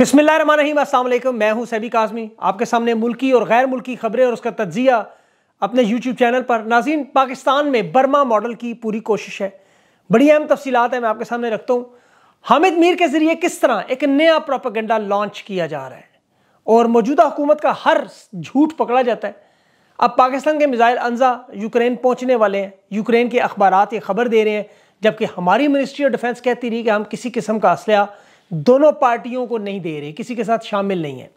रही असल मैं हूं सैबी काजमी आपके सामने मुल्की और गैर मुल्की ख़बरें और उसका तजिया अपने यूट्यूब चैनल पर नाजीन पाकिस्तान में बर्मा मॉडल की पूरी कोशिश है बड़ी अहम तफसीत है मैं आपके सामने रखता हूँ हामिद मीर के ज़रिए किस तरह एक नया प्रोपागेंडा लॉन्च किया जा रहा है और मौजूदा हुकूमत का हर झूठ पकड़ा जाता है अब पाकिस्तान के मिज़ाइल अनजा यूक्रेन पहुँचने वाले हैं यूक्रेन के अखबार ये खबर दे रहे हैं जबकि हमारी मिनिस्ट्री ऑफ डिफेंस कहती रही कि हम किसी किस्म का असलह दोनों पार्टियों को नहीं दे रहे किसी के साथ शामिल नहीं है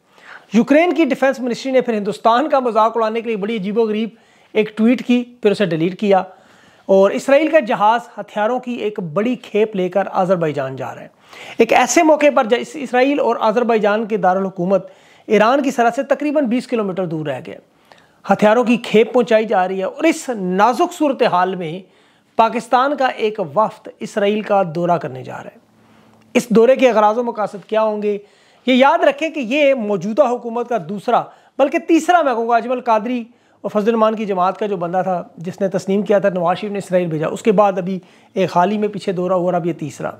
यूक्रेन की डिफेंस मिनिस्ट्री ने फिर हिंदुस्तान का मजाक उड़ाने के लिए बड़ी अजीबोगरीब एक ट्वीट की फिर उसे डिलीट किया और इसराइल का जहाज़ हथियारों की एक बड़ी खेप लेकर आज़रबाईजान जा रहा है एक ऐसे मौके पर इसराइल और आज़रबाईजान के दारकूमत ईरान की सरह से तकरीबन 20 किलोमीटर दूर रह गया हथियारों की खेप पहुंचाई जा रही है और इस नाजुक सूरत हाल में पाकिस्तान का एक वफ्त इसराइल का दौरा करने जा रहा है इस दौरे के अगराज मकासद क्या होंगे ये याद रखें कि ये मौजूदा हुकूमत का दूसरा बल्कि तीसरा मैं कहूँगा अजमल कादरी और फजलमान की जमात का जो बंदा था जिसने तस्नीम किया था नवाज शरीफ ने इसराइल भेजा उसके बाद अभी एक हाल ही में पीछे दौरा हुआ अब यह तीसरा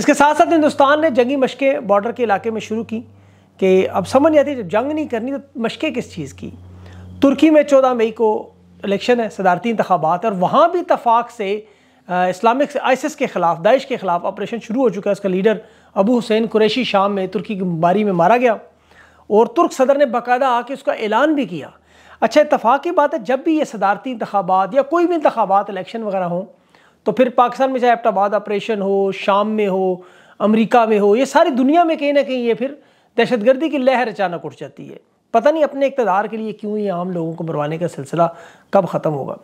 इसके साथ साथ हिंदुस्तान ने जंगी मशकें बॉर्डर के इलाके में शुरू की कि अब समझ नहीं आती जब जंग नहीं करनी तो मशकें किस चीज़ की तुर्की में चौदह मई को इलेक्शन है सदारती इंतबात और वहाँ भी इतफाक़ से इस्लामिक आइसिस के ख़िलाफ़ दाइश के ख़िलाफ़ ऑपरेशन शुरू हो चुका है उसका लीडर अबू हुसैन कुरैशी शाम में तुर्की की बारी में मारा गया और तुर्क सदर ने बाकायदा आके उसका ऐलान भी किया अच्छा इतफाक़ की बात है जब भी ये सदारती इंतबात या कोई भी इंतबात इलेक्शन वगैरह हों तो फिर पाकिस्तान में चाहे एबटाबाद ऑपरेशन हो शाम में हो अमरीका में हो ये सारी दुनिया में कहीं ना कहीं ये फिर दहशतगर्दी की लहर अचानक उठ जाती है पता नहीं अपने इकतदार के लिए क्यों ये आम लोगों को मरवाने का सिलसिला कब ख़त्म होगा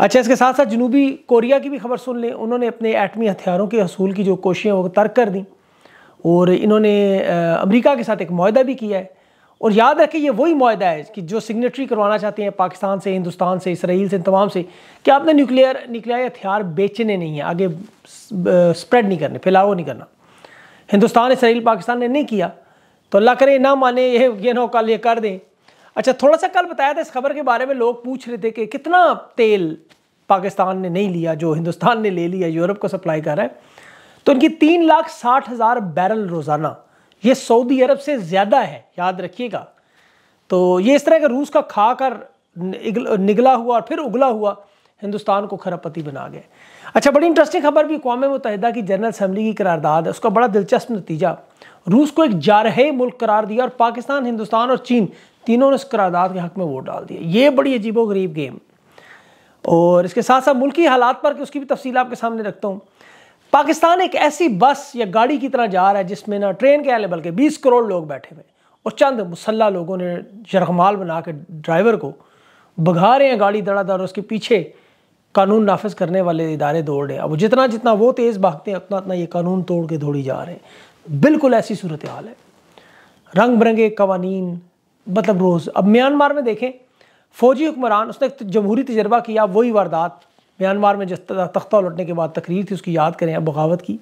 अच्छा इसके साथ साथ जनूबी कोरिया की भी खबर सुन लें उन्होंने अपने एटमी हथियारों के असूल की जो कोशिशें वो तर्क कर दी और इन्होंने अमेरिका के साथ एक माहा भी किया है और याद रखें ये वही माहा है कि जो सिग्नेटरी करवाना चाहते हैं पाकिस्तान से हिंदुस्तान से इसराइल से तमाम से कि आपने न्यूक्लियर न्यूक्लियाई हथियार बेचने नहीं हैं आगे स्प्रेड नहीं करने फैलाव नहीं करना हिंदुस्तान इसराइल पाकिस्तान ने नहीं किया तो अल्लाह करे ना माने ये ये ना ये कर दें अच्छा थोड़ा सा कल बताया था इस खबर के बारे में लोग पूछ रहे थे कि कितना तेल पाकिस्तान ने नहीं लिया जो हिंदुस्तान ने ले लिया यूरोप को सप्लाई कर रहा है तो इनकी तीन लाख साठ हज़ार बैरल रोज़ाना ये सऊदी अरब से ज़्यादा है याद रखिएगा तो ये इस तरह का रूस का खा कर निगला हुआ और फिर उगला हुआ हिंदुस्तान को खरापति बना गया अच्छा बड़ी इंटरेस्टिंग खबर भी कौम मुतहदा की जनरल असम्बली की करारदाद है उसका बड़ा दिलचस्प नतीजा रूस को एक जारहे मुल्क करार दिया और पाकिस्तान हिंदुस्तान और चीन तीनों ने करारदाद के हक़ में वोट डाल दिया ये बड़ी अजीबो गरीब गेम और इसके साथ साथ मुल्की हालात पर कि उसकी भी तफसील आपके सामने रखता हूँ पाकिस्तान एक ऐसी बस या गाड़ी की तरह जा रहा है जिसमें ना ट्रेन के अहले बल्कि बीस करोड़ लोग बैठे हुए और चंद मुसल्ला लोगों ने शरखमाल बना के ड्राइवर को भगा रहे हैं गाड़ी दड़ा उसके पीछे कानून नाफज करने वाले इदारे दौड़ रहे हैं अब जितना जितना वो तेज़ भागते हैं उतना उतना ये कानून तोड़ के दौड़ी जा रहे हैं बिल्कुल ऐसी सूरत हाल है रंग बिरंगे कवानीन मतलब रोज़ अब म्यांमार में देखें फौजी हुक्मरान उसने एक जमहूरी तजर्बा किया वही वारदात म्यांमार में जिस तख्ता उलटने के बाद तकरीर थी उसकी याद करें अब बगावत की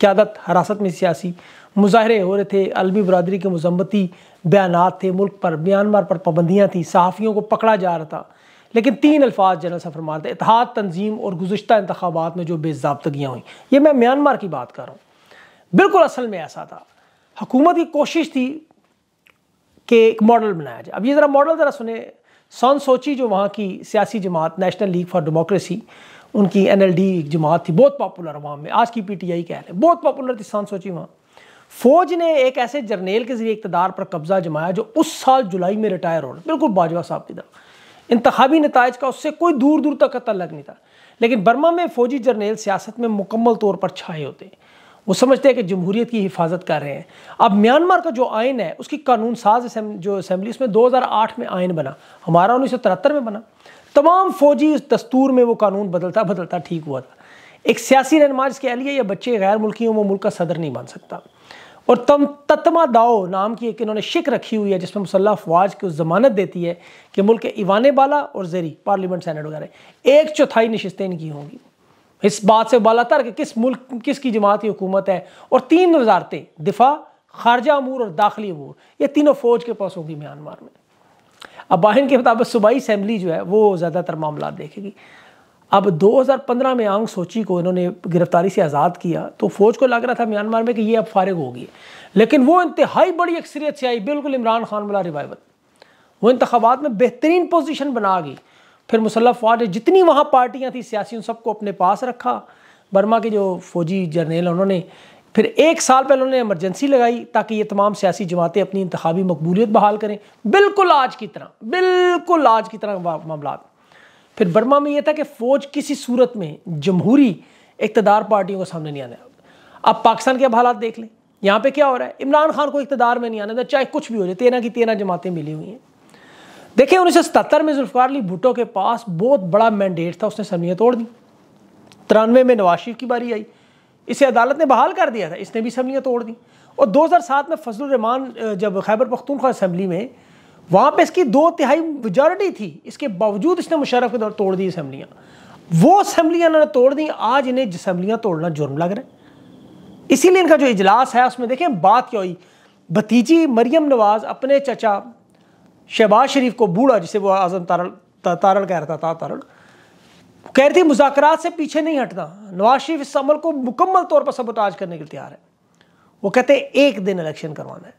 क्यादत हरासत में सियासी मुजाहरे हो रहे थे अलमी बरदरी के मजम्मती बयान थे मुल्क पर म्यांमार पर पाबंदियाँ थीं सहाफ़ियों को पकड़ा जा रहा था लेकिन तीन अल्फाज जनरल सफर मारते इतिहाद तंजीम और गुज्त इंतबात में जो बेजाबतगियाँ हुई ये मैं म्यांमार की बात कर रहा हूँ बिल्कुल असल में ऐसा था हकूमत की कोशिश थी के एक मॉडल बनाया जाए अब ये ज़रा मॉडल ज़रा सुने सन सोची जो वहाँ की सियासी जमात नेशनल लीग फॉर डेमोक्रेसी उनकी एन एल डी जमात थी बहुत पॉपुलर वहाँ में आज की पी टी आई कह रहे बहुत पॉपुलर थी सन सोची वहाँ फौज ने एक ऐसे जर्नेल के जरिए इकतदार पर कब्जा जमाया जो उस साल जुलाई में रिटायर हो रहे बिल्कुल बाजवा साहब की तरफ इंतबी नतज का उससे कोई दूर दूर तक का लग नहीं था लेकिन बर्मा में फौजी जर्नेल सियासत में मुकम्मल तौर पर छाए होते हैं वो समझते हैं कि जमहूरीत की हिफाजत कर रहे हैं अब म्यांमार का जो आयन है उसकी कानून साज जो असम्बली उसमें 2008 में आयन बना हमारा उन्नीस में बना तमाम फौजी दस्तूर में वो कानून बदलता बदलता ठीक हुआ था एक सियासी रहनमा के अलिए या बच्चे गैर मुल्की हों वो मुल्क का सदर नहीं बन सकता और तम ततमा दाओ नाम की एक इन्होंने शिक रखी हुई है जिसमें मुसल्ला अफवाज को ज़मानत देती है कि मुल्क इवान बाला और जेरी पार्लियामेंट सैनट वगैरह एक चौथाई नशस्तें इनकी होंगी इस बात से बालातर कि किस मुल्क किसकी जमात की हुकूमत है और तीन वजारतें दिफा खारजा अमूर और दाखिली अमूर ये तीनों फ़ौज के पास होगी म्यांमार में अब बाहिन के मुताबिक सूबाई असम्बली जो है वो ज़्यादातर मामला देखेगी अब 2015 में आंग सोची को इन्होंने गिरफ्तारी से आज़ाद किया तो फ़ौज को लग रहा था म्यांमार में कि ये अब फारग होगी लेकिन वो इंतहाई बड़ी अक्सरियत से आई बिल्कुल इमरान खान वाला रिवायत वो इंतबात में बेहतरीन पोजिशन बना गई फिर मुसल्ला फौज जितनी वहाँ पार्टियाँ थी सियासी उन सबको अपने पास रखा बर्मा के जो फौजी जर्नल उन्होंने फिर एक साल पहले उन्होंने एमरजेंसी लगाई ताकि ये तमाम सियासी जमातें अपनी इंतबी मकबूलियत बहाल करें बिल्कुल आज की तरह बिल्कुल आज की तरह मामला फिर बर्मा में यह था कि फ़ौज किसी सूरत में जमहूरी इकतदार पार्टियों को सामने नहीं आने अब पाकिस्तान के अब हालात देख लें यहाँ पे क्या हो रहा है इमरान खान को इकतदार में नहीं आने चाहे कुछ भी हो जाए तेरह की तेरह जमातें मिली हुई हैं देखिए उन्नीस सौ सतहत्तर में जुल्फ़ार अली भुटो के पास बहुत बड़ा मैंडेट था उसने समनिया तोड़ दी तिरानवे में नवाज शरीफ की बारी आई इसे अदालत ने बहाल कर दिया था इसने भी असम्बलियाँ तोड़ दी और 2007 में फजल रहमान जब खैबर पख्तूनख्वा असम्बली में वहाँ पे इसकी दो तिहाई मेजॉरिटी थी इसके बावजूद इसने मुशरफ के दौर तोड़ दी असम्बलियाँ वो असम्बलियाँ इन्होंने तोड़ दी आज इन्हें असम्बलियाँ तोड़ना जुर्म लग रहा है इसीलिए इनका जो इजलास है उसमें देखें बात क्या हुई भतीजी मरियम नवाज़ अपने चचा शहबाज शरीफ को बूढ़ा जिसे वो आजम तारल तारल कह रहा था तारल कह रही थी मुजाकर से पीछे नहीं हटना नवाज शरीफ इस अमल को मुकम्मल तौर पर सबोताज करने के लिए तैयार है वो कहते हैं एक दिन इलेक्शन करवाना है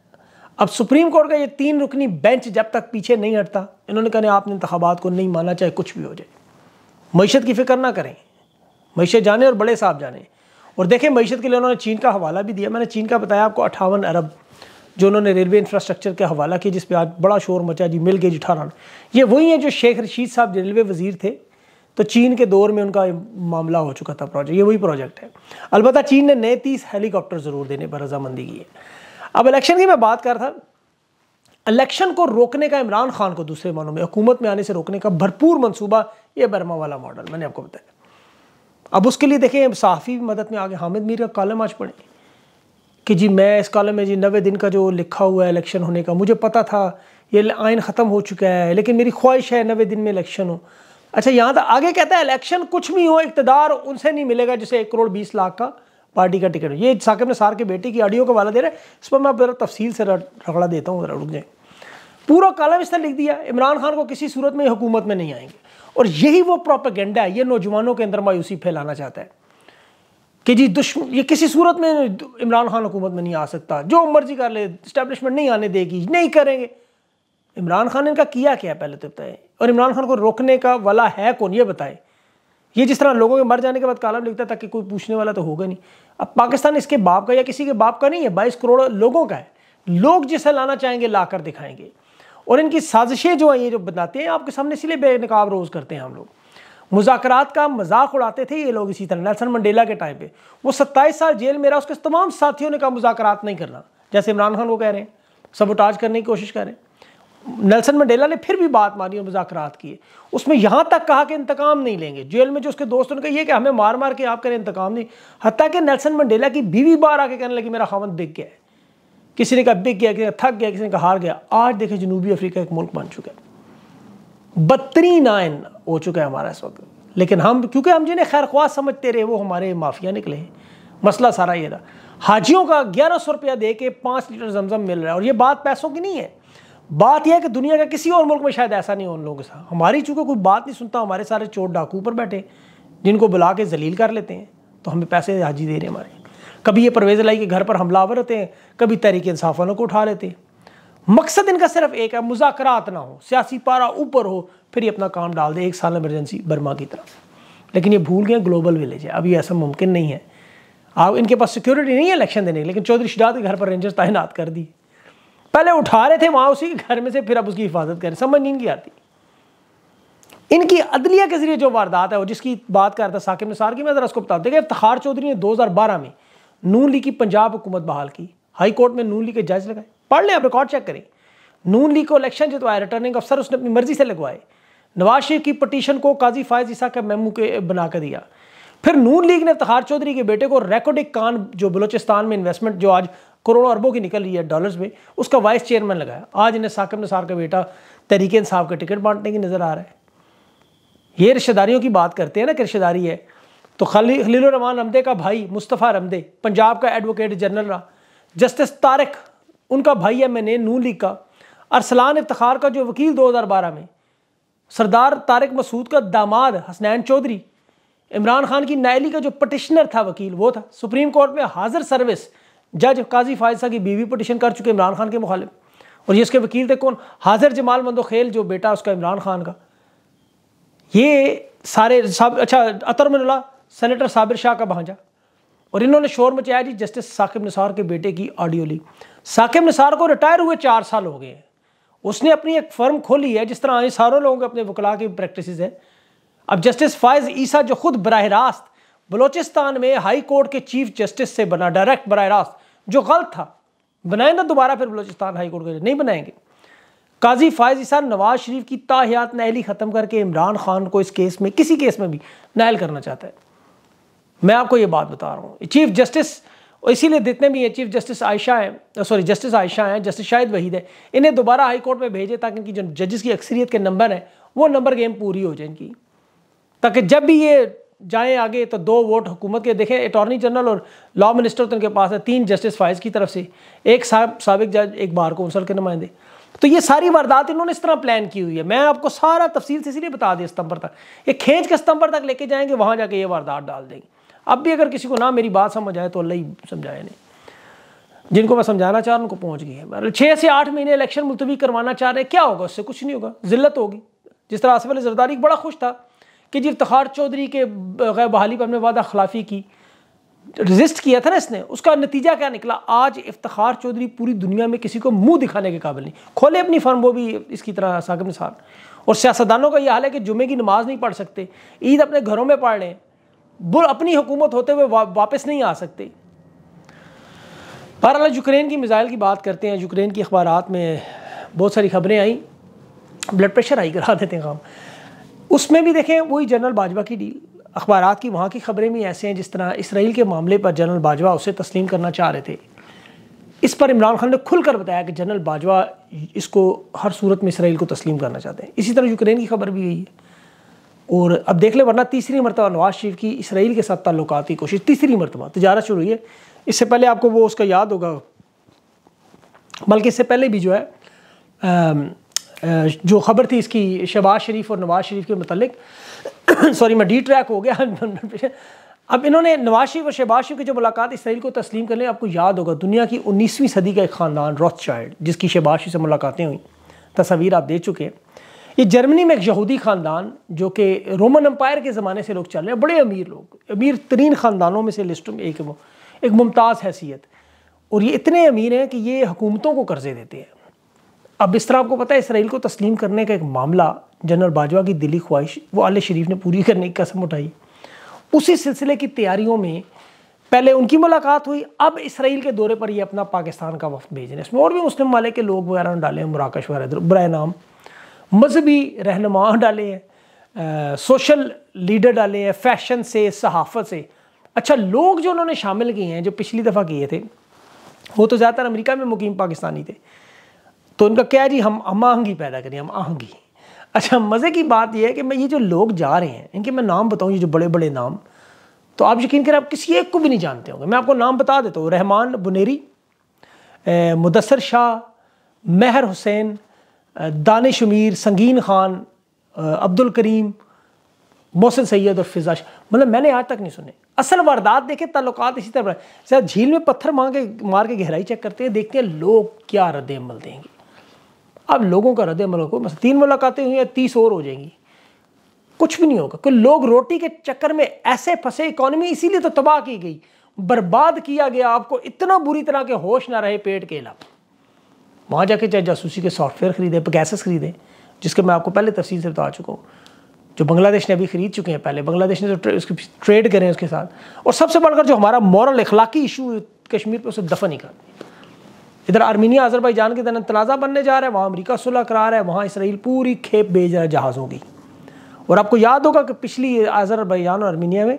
अब सुप्रीम कोर्ट का ये तीन रुकनी बेंच जब तक पीछे नहीं हटता इन्होंने कहने आपने इंतबात को नहीं माना चाहे कुछ भी हो जाए मीशत की फिक्र ना करें मीशत जाने और बड़े साहब जाने और देखें मीशत के लिए उन्होंने चीन का हवाला भी दिया मैंने चीन का बताया आपको अठावन अरब जो उन्होंने रेलवे इंफ्रास्ट्रक्चर का हवाला किया जिस पर आज बड़ा शोर मचा जी मिल गए जी ठहरान ये वही हैं जो शेख रशीद साहब रेलवे वजीर थे तो चीन के दौर में उनका मामला हो चुका था प्रोजेक्ट ये वही प्रोजेक्ट है अलबत्त चीन ने नए तीस हेलीकॉप्टर ज़रूर देने पर रजामंदी की है अब इलेक्शन की मैं बात कर रहा था इलेक्शन को रोकने का इमरान खान को दूसरे मानों में हुकूमत में आने से रोकने का भरपूर मनसूबा ये बर्मा वाला मॉडल मैंने आपको बताया अब उसके लिए देखें अब साफ़ी मदद में आगे हामिद मीर का कॉलम आज पड़े कि जी मैं इस कॉलम में जी नबे दिन का जो लिखा हुआ है इलेक्शन होने का मुझे पता था ये आयन ख़त्म हो चुका है लेकिन मेरी ख्वाहिश है नबे दिन में इलेक्शन हो अच्छा यहाँ तक तो आगे कहता है इलेक्शन कुछ भी हो इकतदार उनसे नहीं मिलेगा जैसे एक करोड़ बीस लाख का पार्टी का टिकट ये साकिब ने सार के बेटे की ऑडियो का वाला दे रहा है इस पर मैं आप ज़रा तफसील से रगड़ा देता हूँ ज़रा रुक जाए पूरा कालम तरह लिख दिया इमरान खान को किसी सूरत में हुकूमत में नहीं आएंगे और यही वो प्रोपागेंडा है ये नौजवानों के अंदर मायूसी फैलाना चाहता है कि जी दुश्मन ये किसी सूरत में इमरान खान हुकूमत में नहीं आ सकता जो मर्जी कर ले इस्टेबलिशमेंट नहीं आने देगी नहीं करेंगे इमरान खान ने इनका किया क्या है पहले तो बताए और इमरान खान को रोकने का वाला है कौन ये बताए ये जिस तरह लोगों के मर जाने के बाद कालम लिखता था कि कोई पूछने वाला तो होगा नहीं अब पाकिस्तान इसके बाप का या किसी के बाप का नहीं है बाईस करोड़ लोगों का है लोग जिसे लाना चाहेंगे ला कर दिखाएंगे और इनकी साजिशें जो हैं ये जो बताते हैं आपके सामने इसलिए बेनकाब रोज़ करते हैं हम लोग मुजाकर का मजाक उड़ाते थे ये लोग इसी तरह नेल्सन मंडेला के टाइम पे वो सत्ताईस साल जेल में रहा उसके तमाम साथियों ने कहा मुजाकर नहीं करना जैसे इमरान खान वो कह रहे हैं सबोटाज करने की कोशिश कर रहे हैं नेल्सन मंडेला ने फिर भी बात मानी और मुजाकर किए उसमें यहाँ तक कहा कि इंतकाम नहीं लेंगे जेल में जो उसके दोस्त ने कहा कि हमें मार मार के आप करें इंतकाम नहीं हत्या कि नेल्सन मंडेला की बीवी बार आके कहने लगी मेरा खामन बिक गया है किसी ने कहा बिक गया किसी ने थक गया किसी ने कहा हार गया आज देखें जनूबी अफ्रीका एक मुल्क बन चुका है बदतरीन आयन हो चुका है हमारा इस वक्त लेकिन हम क्योंकि हम जिन्हें खैर ख्वाह समझते रहे वो हमारे माफिया निकले मसला सारा ये था हाजियों का ग्यारह सौ रुपया दे के पाँच लीटर जमजम मिल रहा है और ये बात पैसों की नहीं है बात यह है कि दुनिया का किसी और मुल्क में शायद ऐसा नहीं हो उन लोगों के साथ हमारी चूँकि कोई बात नहीं सुनता हमारे सारे चोर डाकू पर बैठे जिनको बुला के जलील कर लेते हैं तो हमें पैसे हाजी दे रहे हमारे कभी ये परवेज़ लाई के घर पर हमलावर होते हैं कभी तहरीक इंसाफ वालों को उठा लेते हैं मकसद इनका सिर्फ एक है मुजाकरात ना हो सियासी पारा ऊपर हो फिर ये अपना काम डाल दे एक साल इमरजेंसी बर्मा की तरफ लेकिन ये भूल गए ग्लोबल विलेज है अब ये ऐसा मुमकिन नहीं है आप इनके पास सिक्योरिटी नहीं है इलेक्शन देने की लेकिन चौधरी शिजात के घर पर रेंजर्स तैनात कर दी पहले उठा रहे थे वहाँ उसी के घर में से फिर अब उसकी हिफाजत करें समझ नहीं इनकी आती इनकी अदलिया के जरिए जो वारदात है वो जिसकी बात कर रहा था साकिब निसार की मैं ज़रा उसको बता देखिए इफ्तार चौधरी ने बारह में नू लीग की पंजाब हुकूमत बहाल की हाई कोर्ट में नू लीग के जज लगाए पढ़ लें आप रिकॉर्ड चेक करें नून लीग को इलेक्शन जितवाया रिटर्निंग अफसर उसने अपनी मर्जी से लगवाए नवाज शरीफ की पटिशन को काजी फायज ईसा का मेमू के बना कर दिया फिर नून लीग ने तहार चौधरी के बेटे को रेकोडिक कान जो बलोचिस्तान में इन्वेस्टमेंट जो आज करोड़ों अरबों की निकल रही है डॉलर्स में उसका वाइस चेयरमैन लगाया आज इन्हें साकिब निसार का बेटा तहरीक इंसाफ का टिकट बांटने की नज़र आ रहा है ये रिश्तेदारियों की बात करते हैं ना कि रिश्तेदारी है तो खली खलील रहमान रमदे का भाई मुस्तफ़ा रमदे पंजाब का एडवोकेट जनरल रहा जस्टिस तारक उनका भाई एम एन ए नू लीग का अरसलान इफ्तार का जो वकील 2012 में सरदार तारक मसूद का दामाद हसनैन चौधरी इमरान खान की नायली का जो पटिशनर था वकील वो था सुप्रीम कोर्ट में हाजिर सर्विस जज काजी फायसा की बीवी पटिशन कर चुके इमरान खान के मुखालिफ और ये इसके वकील थे कौन हाजिर जमाल मंदोखेल जो बेटा उसका इमरान खान का ये सारे साब अच्छा अतर सेनेटर साबिर शाह का भांजा और इन्होंने शोर मचाया जी जस्टिस साकिब निसार के बेटे की ऑडियो ली साकिब निसार को रिटायर हुए चार साल हो गए हैं उसने अपनी एक फर्म खोली है जिस तरह आए सारों लोगों के अपने वकला की प्रैक्टिस हैं अब जस्टिस फायज़ ईसा जो खुद बरह रास्त बलोचिस्तान में हाई कोर्ट के चीफ जस्टिस से बना डायरेक्ट बरह रास्त जो गलत था बनाए ना दोबारा फिर बलोचिस्तान हाई कोर्ट के नहीं बनाएंगे काजी फायज ईसा नवाज शरीफ की ताहियात नहली ख़त्म करके इमरान खान को इस केस में किसी केस में भी नायल करना चाहता है मैं आपको ये बात बता रहा हूँ चीफ जस्टिस इसीलिए जितने भी हैं चीफ जस्टिस आयशा हैं सॉरी जस्टिस आयशा हैं जस्टिस शाहिद वहीद है इन्हें दोबारा हाई कोर्ट में भेजे ताकि इनकी जो जजेस की अक्सरियत के नंबर हैं वो नंबर गेम पूरी हो जाए इनकी ताकि जब भी ये जाएँ आगे तो दो वोट हुकूमत के देखें अटॉर्नी जनरल और लॉ मिनिस्टर तो उनके पास है तीन जस्टिस फाइज की तरफ से एक साहब सबक जज एक बार कौंसल के नुमाइंदे तो ये सारी वारदात इन्होंने इस तरह प्लान की हुई है मैं आपको सारा तफसील से इसीलिए बता दें सितंबर तक ये खींच के सितंबर तक लेके जाएंगे वहाँ जाके ये वारदात डाल देंगे अब भी अगर किसी को ना मेरी बात समझ आए तो अल्लाह ही समझाया नहीं जिनको मैं समझाना चाह रहा उनको पहुँच गई है मतलब छः से आठ महीने इलेक्शन मुलतवी करवाना चाह रहे हैं क्या होगा उससे कुछ नहीं होगा जिल्लत होगी जिस तरह आसफ़ अली जरदारी बड़ा खुश था कि जी इफ्तार चौधरी के गैर बहाली पर हमने वादा खिलाफी की रजिस्ट किया था ना इसने उसका नतीजा क्या निकला आज इफ्तार चौधरी पूरी दुनिया में किसी को मुंह दिखाने के काबिल नहीं खोले अपनी फर्म वो भी इसकी तरह साकब निसार और सियासतदानों का यह हाल है कि जुमे की नमाज नहीं पढ़ सकते ईद अपने घरों में पढ़ लें वो अपनी हुकूमत होते हुए वा, वापस नहीं आ सकते बहरहाल यूक्रेन की मिज़ाइल की बात करते हैं यूक्रेन की अखबार में बहुत सारी खबरें आई ब्लड प्रेशर हाई करा देते हैं काम उसमें भी देखें वही जनरल बाजवा की डील अखबार की वहाँ की खबरें भी ऐसे हैं जिस तरह इसराइल के मामले पर जनरल बाजवा उसे तस्लीम करना चाह रहे थे इस पर इमरान खान ने खुलकर बताया कि जनरल बाजवा इसको हर सूरत में इसराइल को तस्लीम करना चाहते हैं इसी तरह यूक्रेन की खबर भी यही है और अब देख ले वरना तीसरी मरतबा नवाज शरीफ की इसराइल के साथ ताल्लुकात की कोशिश तीसरी मरतबा तजारत शुरू हुई है इससे पहले आपको वो उसका याद होगा बल्कि इससे पहले भी जो है आ, जो ख़बर थी इसकी शहबाज शरीफ और नवाज शरीफ के मतलब सॉरी मैं डी ट्रैक हो गया अब इन्होंने नवाज शरीफ और शहबाज शरीफ की जो मुलाकात इसराइल को तस्लीम कर लें आपको याद होगा दुनिया की उन्नीसवीं सदी का एक ख़ानदान रॉथ चाइल्ड जिसकी शहबाज शरीफ से मुलाकातें हुई तस्वीर आप दे चुके हैं ये जर्मनी में एक यहूदी ख़ानदान जो कि रोमन अम्पायर के ज़माने से लोग चल रहे हैं बड़े अमीर लोग अमीर तरीन ख़ानदानों में से लिस्ट में एक वो एक मुमताज़ हैसियत और ये इतने अमीर हैं कि ये हुकूमतों को कर्जे देते हैं अब इस तरह आपको पता है इसराइल को तस्लीम करने का एक मामला जनरल बाजवा की दिली ख्वाहिश वो आल शरीफ ने पूरी करने की कसम उठाई उसी सिलसिले की तैयारियों में पहले उनकी मुलाकात हुई अब इसराइल के दौरे पर ये अपना पाकिस्तान का वफद भेज रहे हैं इसमें और भी मुस्लिम माले के लोग वगैरह डाले हैं मुराकश वगैरह बर नाम मजहबी रहनुमा डाले हैं सोशल लीडर डाले हैं फैशन से सहाफत से अच्छा लोग जो उन्होंने शामिल किए हैं जो पिछली दफ़ा किए थे वो तो ज़्यादातर अमेरिका में मुकीम पाकिस्तानी थे तो उनका क्या है जी हम हम आहंगी पैदा करें हम आहंगी अच्छा मज़े की बात यह है कि मैं ये जो लोग जा रहे हैं इनके मैं नाम बताऊँ ये जो बड़े बड़े नाम तो आप यकीन करें आप किसी एक को भी नहीं जानते होंगे मैं आपको नाम बता देता हूँ रहमान बुनेरी मुदसर शाह मेहर हुसैन दानिश अमीर संगीन खान अब्दुल करीम मोहसिन सैयद और फिजाश मतलब मैंने आज तक नहीं सुने असल वारदात देखे ताल्लुकात इसी तरह सर झील में पत्थर मांग के मार के गहराई चेक करते हैं देखते हैं लोग क्या रद्द देंगे अब लोगों का रद्द को मतलब तीन मुलाकातें हुई हैं तीस और हो जाएंगी कुछ भी नहीं होगा क्योंकि लोग रोटी के चक्कर में ऐसे फंसे इकॉनमी इसीलिए तो तबाह की गई बर्बाद किया गया आपको इतना बुरी तरह के होश ना रहे पेट के अलावा वहाँ जाके चाहे जासूसी के सॉफ्टवेयर ख़रीदें गैसेस ख़रीदें जिसके मैं आपको पहले तफसील से बता चुका हूँ जो बांग्लादेश ने अभी ख़रीद चुके हैं पहले बांग्लादेश ने जो ट्रे, उसकी ट्रेड करें उसके साथ और सबसे बढ़कर जो हमारा मॉरल इखलाकी इशू कश्मीर पर उसे दफन ही कर इधर आर्मीनिया जान के तरह तनाज़ा बनने जा रहा है वहाँ अमरीका सुलह करा रहा है वहाँ इसराइल पूरी खेप भेज रहा है जहाज़ों की और आपको याद होगा कि पिछली जान और आर्मीनिया में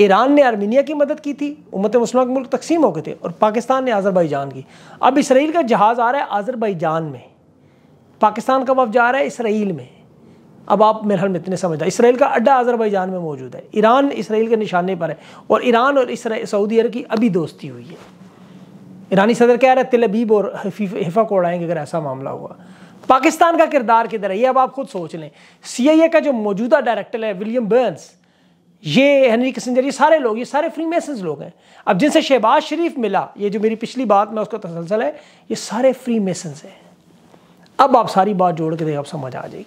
ईरान ने आर्मीनिया की मदद की थी उमत मुस्लिम के मुल्क तकसीम हो गए थे और पाकिस्तान ने आज़रबाईजान की अब इसराइल का जहाज़ आ रहा है आज़रबाईजान में पाकिस्तान का वफ जा रहा है इसराइल में अब आप मेरे हाल में इतने समझदार इसराइल का अड्डा आज़रबाईजान में मौजूद है ईरान इसराइल के निशाने पर है और ईरान और सऊदी अरब की अभी दोस्ती हुई है ईरानी सदर कह रहे तिल तिलबीब और हिफा को उड़ाएंगे अगर ऐसा मामला हुआ पाकिस्तान का किरदार किधर है ये अब आप खुद सोच लें सी का जो मौजूदा डायरेक्टर है विलियम बर्नस ये हेनरी किसंजर ये सारे लोग ये सारे फ्री मेसन लोग हैं अब जिनसे शहबाज शरीफ मिला ये जो मेरी पिछली बात में उसका तसलसल है ये सारे फ्री मैसन हैं अब आप सारी बात जोड़ के देख आप समझ आ जाएगी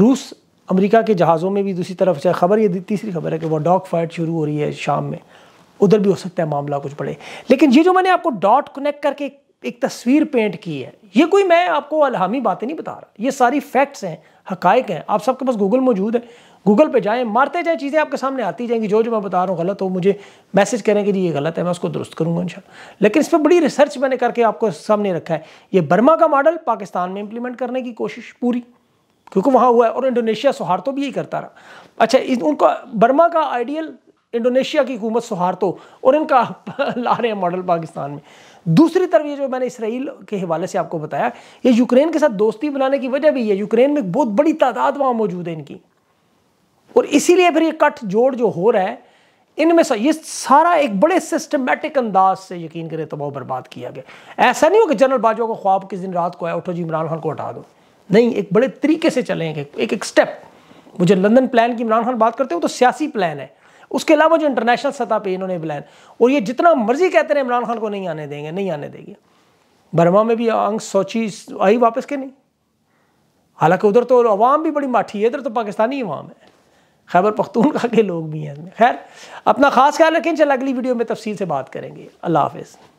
रूस अमेरिका के जहाज़ों में भी दूसरी तरफ चाहे खबर ये तीसरी खबर है कि वह डॉग फाइट शुरू हो रही है शाम में उधर भी हो सकता है मामला कुछ बढ़े लेकिन ये जो मैंने आपको डॉट कनेक्ट करके एक तस्वीर पेंट की है ये कोई मैं आपको अलहमी बातें नहीं बता रहा ये सारी फैक्ट्स हैं हकायक हैं आप सबके पास गूगल मौजूद है गूगल पे जाएं मारते जाएं चीज़ें आपके सामने आती जाएंगी जो जो मैं बता रहा हूँ गलत हो मुझे मैसेज करें कि जी ये गलत है मैं उसको दुरुस्त करूँगा इन लेकिन इस पर बड़ी रिसर्च मैंने करके आपको सामने रखा है ये बर्मा का मॉडल पाकिस्तान में इम्प्लीमेंट करने की कोशिश पूरी क्योंकि वहाँ हुआ है और इंडोनेशिया सुहार्तो भी यही करता रहा अच्छा उनका बर्मा का आइडियल इंडोनेशिया की हुकूमत सुहार्तो और इनका ला रहे हैं मॉडल पाकिस्तान में दूसरी तरफ ये जो मैंने इसराइल के हवाले से आपको बताया ये यूक्रेन के साथ दोस्ती बनाने की वजह भी है यूक्रेन में बहुत बड़ी तादाद वहाँ मौजूद है इनकी और इसीलिए फिर ये कट जोड़ जो हो रहा है इनमें सा, ये सारा एक बड़े सिस्टमेटिक अंदाज से यकीन करें तबाह बर्बाद किया गया ऐसा नहीं हो कि जनरल बाजवा का ख्वाब किस दिन रात को आया उठो जी इमरान खान को हटा दो नहीं एक बड़े तरीके से चले एक एक स्टेप वो जो लंदन प्लान की इमरान खान बात करते हैं वो तो सियासी प्लान है उसके अलावा जो इंटरनेशनल सतह पर इन्होंने प्लान और ये जितना मर्जी कहते हैं इमरान खान को नहीं आने देंगे नहीं आने देंगे बर्मा में भी अंग सोची आई वापस के नहीं हालांकि उधर तो अवाम भी बड़ी माठी है इधर तो पाकिस्तानी अवाम है खैबर पख्तूनखा के लोग भी हैं खैर अपना ख़ास ख्याल रखें चल अगली वीडियो में तफसील से बात करेंगे अल्लाह हाफिज़